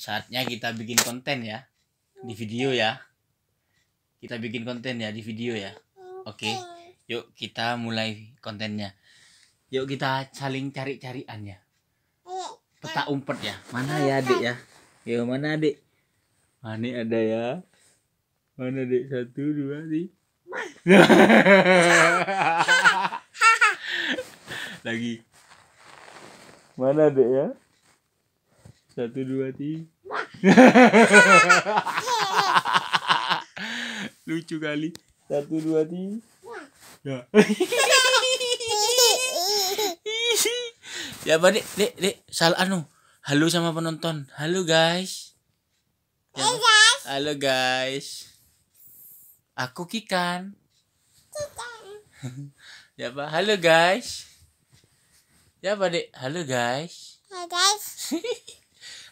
saatnya kita bikin konten ya di video ya kita bikin konten ya di video ya oke okay. yuk kita mulai kontennya yuk kita saling cari carian ya peta umpet ya mana ya adik ya yuk mana adik mana ada ya mana adik satu dua sih lagi mana adik ya satu dua tiga lucu kali satu dua tiga ya ya balik dek dek sal anu halo sama penonton halo guys ya, hey guys halo guys aku kikan kikan ya pak halo guys ya pak dek halo guys halo guys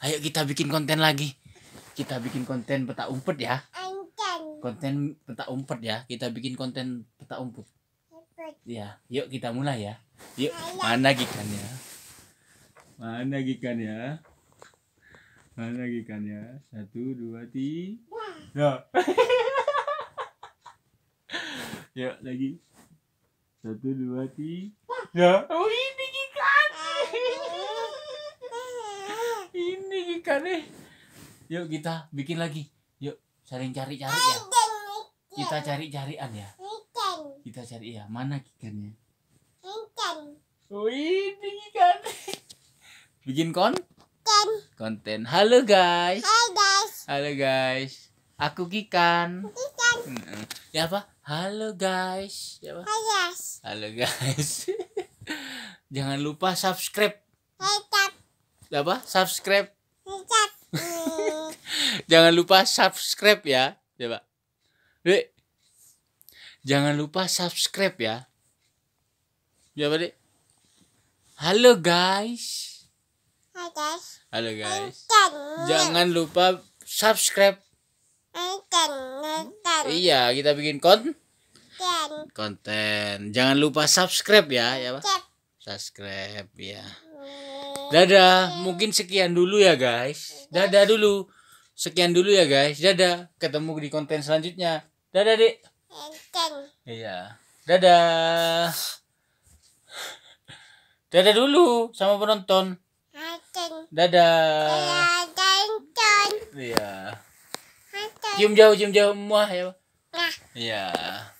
ayo kita bikin konten lagi kita bikin konten peta umpet ya konten peta umpet ya kita bikin konten peta umpet ya yuk kita mulai ya yuk mana gikannya mana gikannya mana gikannya satu dua tiga ya yuk lagi satu dua tiga ya nikah nih yuk kita bikin lagi yuk saling cari-cari ya kita cari-carian ya kita cari ya mana ikannya oh, ini ikan. Bikin kon? Konten. Konten. Halo guys. Hai guys. Halo guys. Aku Kikan. Ya apa? Halo guys. Ya apa? Hai guys. Halo guys. Jangan lupa subscribe. Ya apa? Subscribe Jangan lupa subscribe ya. Coba. Dek. Jangan lupa subscribe ya. Coba dek. Halo guys. Halo guys. Halo ya. guys. Jangan lupa subscribe. Iya, kita bikin konten. Konten. Jangan lupa subscribe ya, ya Pak. Subscribe ya. Dadah, mungkin sekian dulu ya guys. Dadah dulu sekian dulu ya guys dadah ketemu di konten selanjutnya dadah dek iya dadah dadah dulu sama penonton dadah iya cium jauh cium jauh muah ya iya